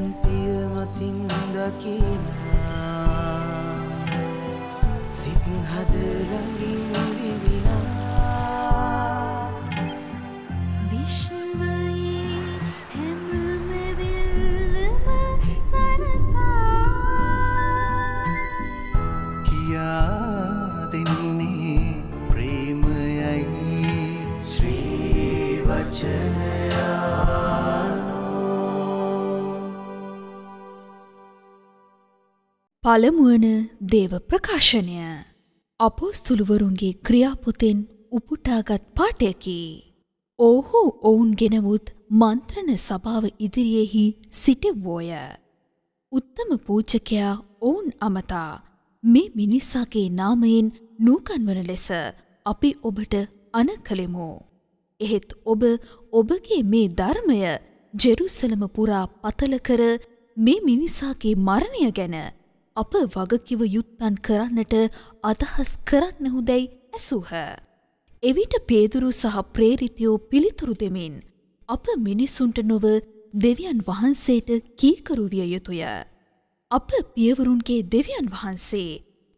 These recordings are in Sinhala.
පිය මතින් දකින සිත් හදළඟින් විඳිනා විශ්වයේ හැමමැවිල්ලම සරසා කියා දෙන්නේ ප්‍රේමයයි ශ්‍රී වචනය පළමුුවන දේව ප්‍රකාශනය අපෝස්තුළුවරුන්ගේ ක්‍රියාපොතෙන් උපුටාගත් පාටයකි. ඕහු ඔවුන් ගෙනවුත් මන්ත්‍රණ සභාව ඉදිරියෙහි සිටිවෝය. උත්තම පූජකයා ඔවුන් අමතා මේ මිනිස්සාගේ නාමයෙන් නූකන්වන ලෙස අපි ඔබට අන කළෙමු. එහෙත් ඔබ ඔබගේ මේ ධර්මය ජෙරුසලම පුරා පතල කර මේ මිනිසාගේ මරණය ගැන අප වගකිව යුත්තන් කරන්නට අදහස් කරන්න හුදැයි ඇසූහ. එවිට පේදුරු සහ ප්‍රේරිතයෝ පිළිතුරු දෙමින් අප මිනිසුන්ට නොව දෙවියන් වහන්සේට කීකරුවිය යුතුය. අප පියවරුන්ගේ දෙවියන් වහන්සේ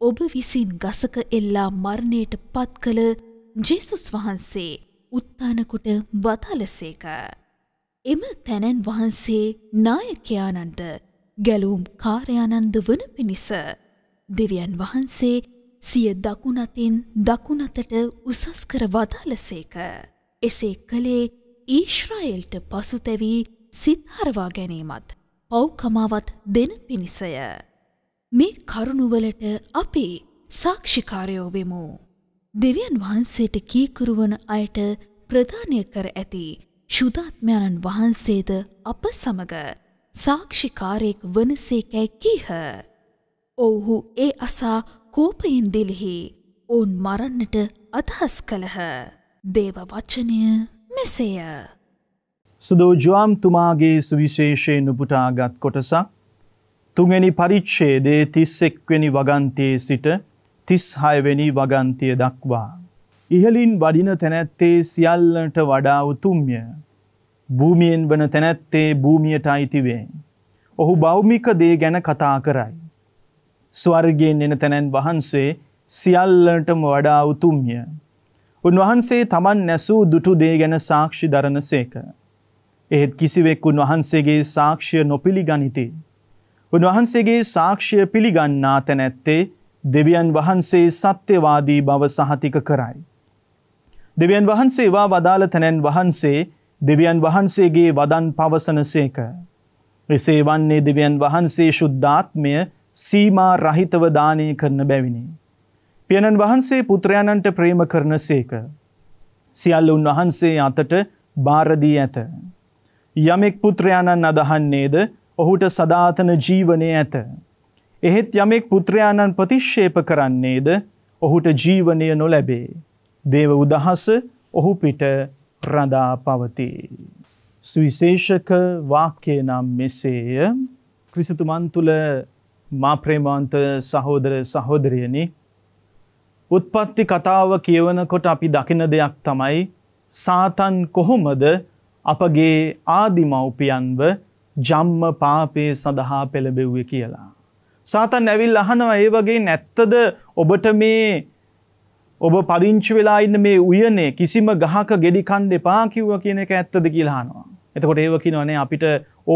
ඔබ විසින් ගසක එල්ලා මරණයට පත් කළ ජෙසුස් වහන්සේ උත්තානකුට වතාලසේක. එම තැනැන් වහන්සේ නායකයානන්ට ගැලූම් කාර්යානන්ද වන පිණිස දෙවියන් වහන්සේ සිය දකුණතින් දකුණතට උසස් කර වදාලසේක. එසේ කළේ ඊශ්‍රායෙල්ට පසුතැවී සිත්හරවා ගැනීමත් පෞකමාවත් දෙන පිණිසය. මේ කරුණුවලට අපි සාක්ෂිකාරයෝ වෙමු. දෙවියන් වහන්සේට කීකුරුවන අයට ප්‍රධානය කර ඇති ශුදාත්මයණන් වහන්සේද අප සමඟ සාක්ෂිකාරයෙක් වනසේකැයි කීහ. ඔවුහු ඒ අසා කෝපයෙන් දිලිහි ඔවුන් මරන්නට අදහස් කළහ. දේව වච්චනය මෙසේය. සුදෝජවාම් තුමාගේ සුවිශේෂයෙන් උපුටාගත් කොටසක් තුගනි පරිච්ෂේදේ තිස්සෙක්වෙනි වගන්තයේ සිට තිස් හයවෙනි වගන්තය දක්වා. ඉහලින් වඩින තැනැත්තේ සියල්ලට වඩා උතුම්ය. භූමියෙන් වන තැනැත්තේ භූමියට අයිතිවේ. ඔහු බෞමික දේ ගැන කතා කරයි. ස්වර්ගෙන් එන තැනැන් වහන්සේ සියල්ලටම වඩා උතුම්ය. උන්වහන්සේ තමන් නැසූ දුටු දේ ගැන සාක්ෂි දරන සේක. එහෙත් කිසිවෙක් උන්වහන්සේගේ සාක්ෂය නොපිළිගනිති. උන්වහන්සේගේ සාක්ෂය පිළිගන්නා තැනැත්තේ දෙවියන් වහන්සේ සත්‍යවාදී බව සහතික කරයි. දෙවියන් වහන්සේවා වදාළ තැනැන් වහන්සේ දෙවියන් වහන්සේගේ වදන් පවසන සේක. එසේ වන්නේ දෙවියන් වහන්සේ ශුද්ධාත්මය සීමා රහිතව දානය කරන බැවිනි. පියණන් වහන්සේ පුත්‍රයණන්ට ප්‍රේම කරන සේක. සියල්ල උන්වහන්සේ අතට භාරදී ඇත. යමෙක් පුත්‍රයාණන් අදහන්නේද ඔහුට සදාතන ජීවනය ඇත. එහෙත් යමෙක් පුත්‍රයාණන් ප්‍රතිශ්ෂේප කරන්නේද ඔහුට ජීවනය නොලැබේ. දේව උදහස ඔහු පිට රඳා පවති. සුවිශේෂක වාක්‍යය නම් මෙසේය ක්‍රිසිතුමන් තුළ මා ප්‍රේමාන්ත සහෝදර සහෝදරයනි උත්පත්ති කතාව කියවනකොට අපි දකින දෙයක් තමයි සාතන් කොහොමද අපගේ ආදිමව්පියන්ව ජම්ම පාපය සඳහා පෙළබෙව්ව කියලා. සාතන් ඇවිල් අහනවා ඒ වගේ නැත්තද ඔබට මේ ඔබ පදිංචි වෙලා ඉන්න මේ උයනේ කිසිම ගහක ගෙඩි කන්න එපා කිව්වා කියන එක ඇත්තද කියලා අහනවා. එතකොට ඒව කියනවනේ අපිට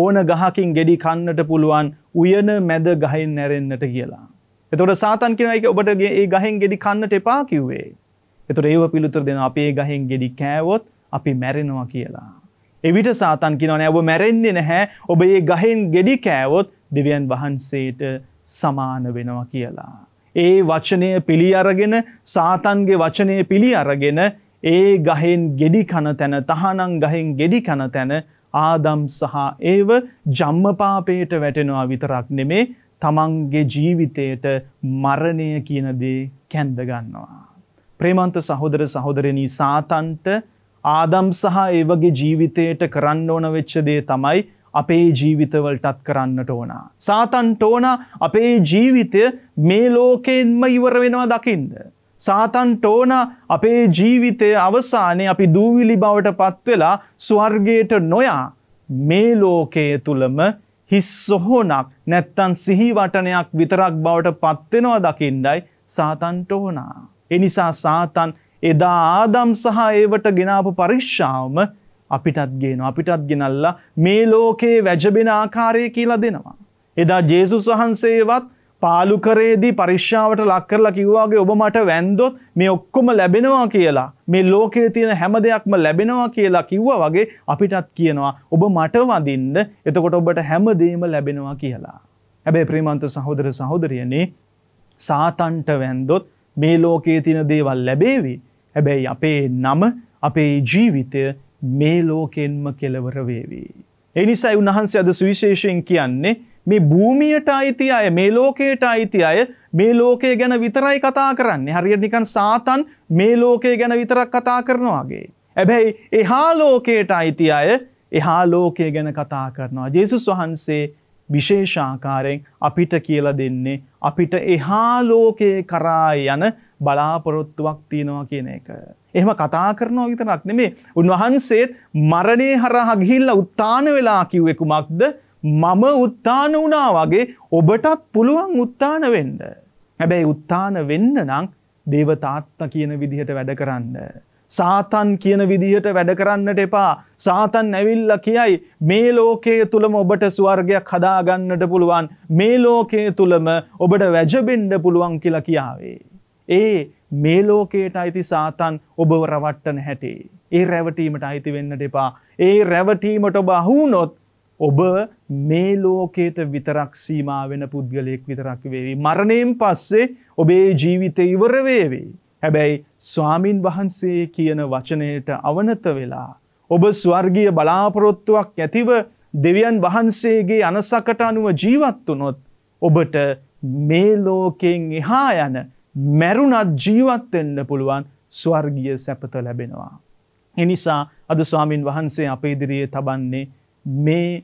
ඕන ගහකින් ගෙඩි කන්නට පුළුවන් උයන මැද ගහින් නැරෙන්නට කියලා. එතකොට සාතන් කියනවා ඒක ඔබට ඒ ගහෙන් ගෙඩි කන්නට එපා කිව්වේ. එතකොට ඒව පිළිතුර දෙනවා අපි ඒ ගහෙන් ගෙඩි කෑවොත් අපි මැරෙනවා කියලා. එවිට සාතන් කියනවනේ ඔබ මැරෙන්නේ නැහැ. ඔබ ඒ ගහෙන් ගෙඩි කෑවොත් දෙවියන් වහන්සේට සමාන වෙනවා කියලා. ඒ වචනය පිළි අරගෙන සාතන්ගේ වචනය පිළි අරගෙන ඒ ගහෙන් ගෙඩි කන තැන තහනං ගහෙන් ගෙඩි කන තැන ආදම් සහ ඒව ජම්මපාපයට වැටෙනවා විතරක් නෙමේ තමන්ගේ ජීවිතයට මරණය කියනදේ කැන්දගන්නවා. ප්‍රේමන්ත සහෝදර සහෝදරණී සාතන්ට ආදම් සහ ඒවගේ ජීවිතයට කරන්න ඕන වෙච්චදේ තමයි අපේ ජීවිතවලටත් කරන්නට ඕන. සාතන්ට ඕන අපේ ජීවිතය මේ ලෝකෙන්ම ඉවර වෙනවා දකිින්ද. සාතන්ට ඕන අපේ ජීවිතය අවසානය අපි දූවිලි බවට පත්වෙලා ස්වර්ගයට නොයා මේ ලෝකයේ තුළම හිස් සොහෝනක් නැත්තන් සිහිවටනයක් විතරක් බවට පත්වෙනවා දකිින්ඩයි සාතන්ට ඕනා. එනිසා සාතන් එදා ආදම් සහ ඒවට ගෙනාපු පරික්ෂාවම අපිටත් ගේන අපිටත් ගෙනල්ලා මේ ලෝකයේ වැජබෙන ආකාරය කියලා දෙනවා. එදා ජේසුස් වහන්සේවත් පාලුකරේදී පරිශ්ාවට ලක්කරලා කිව්වාගේ ඔබ මට වැන්දොත් මේ ඔක්කොම ලැබෙනවා කියලා මේ ලෝකයේ තියෙන හැම දෙයක්ම ලැබෙනවා කියලා කිව්වා වගේ අපිටත් කියනවා ඔබ මට වඳින්න එතකොට ඔබට හැමදේම ලැබෙනවා කියලා. හැබැයි ප්‍රේමන්ත සහෝදර සහෝදරියනේ සාතන්ට වැන්දොත් මේ ලෝකයේ තියෙන දේවල් ලැබේවි. හැබැයි අපේ නම අපේ ජීවිතය මේ ලෝකෙන්ම කෙලවර වේවි. එනිසයි උන්වහන්සේ අද සුවිශේෂයෙන් කියන්නේ මේ භූමියට අයිති අය මේ ලෝකයට අයිති අය මේ ලෝකය ගැන විතරයි කතා කරන්නේ හරියට නිකන් සාතන් මේ ලෝකය ගැන විතරක් කතා කරනවාගේ. ඇබැයි එහා ලෝකයට අයිති අය එහා ලෝකය ගැන කතා කරනවා. ජේසුස් වහන්සේ විශේෂාකාරයෙන් අපිට කියලා දෙන්නේ අපිට එහා ලෝකයේ කරා යන බලාපොරොත්තුවක් තියෙනවා කියන එක. එහෙම කතා කරනවා විතරක් නෙමේ උන්වහන්සේත් මරණය හරහා ගිහිල්ලා උත්තාන වෙලා කිව්වේ කුමක්ද මම උත්තාන වුණා වගේ ඔබටත් පුළුවන් උත්තාන වෙන්න. හැබැයි උත්තාන වෙන්න නම් දේවතාත්තා කියන විදිහට වැඩ කරන්න. සාතන් කියන විදිහට වැඩ කරන්නට එපා. සාතන් ඇවිල්ල කියයි මේ ලෝකයේ තුළම ඔබට ස්වර්ගයක් හදාගන්නට පුළුවන් මේ ලෝකයේ තුළම ඔබට වැජබෙන්ඩ පුළුවන් කියලා කියාවේ. ඒ මේ ලෝකයට අයිති සාතන් ඔබව රවට්ටන හැටේ. ඒ රැවටීමට අයිති වෙන්න දෙපා. ඒ රැවටීමට ඔබ අහුනොත් ඔබ මේ ලෝකයට විතරක් සීමා වෙන පුද්ගලයෙක් විතරක් වේවි. මරණයෙන් පස්සේ ඔබේ ජීවිතය ඉවර වේවි. හැබැයි ස්වාමින් වහන්සේ කියන වචනයට අවනත වෙලා ඔබ ස්වර්ගීය බලාපොරොත්තුවක් ඇතිව දෙවියන් වහන්සේගේ අනසකට අනුව ජීවත් වුනොත් ඔබට මේ ලෝකයෙන් එහා යන මැරුණත් ජීවත්වෙන්න පුළුවන් ස්වර්ගිය සැපත ලැබෙනවා. එනිසා අද ස්වාමීන් වහන්සේ අප ඉදිරියේ තබන්නේ මේ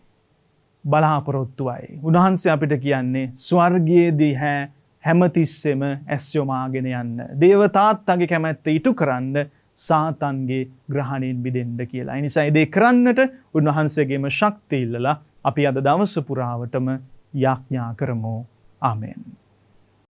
බලාපොරොත්තුවයි. උන්හන්සේ අපිට කියන්නේ ස්වර්ගයේදී හැ හැමතිස්සෙම ඇස්යොමාගෙන යන්න. දේවතාත්තගේ කැමැත්ත ඉටු කරන්න සාතන්ගේ ග්‍රහණයෙන් බිදෙන්ඩ කියලා. එනිසා එදේ කරන්නට උන්වහන්සේගේම ශක්තිඉල්ලලා අපි අද දවසපුරාවටම යාඥා කරමෝ ආමෙන්.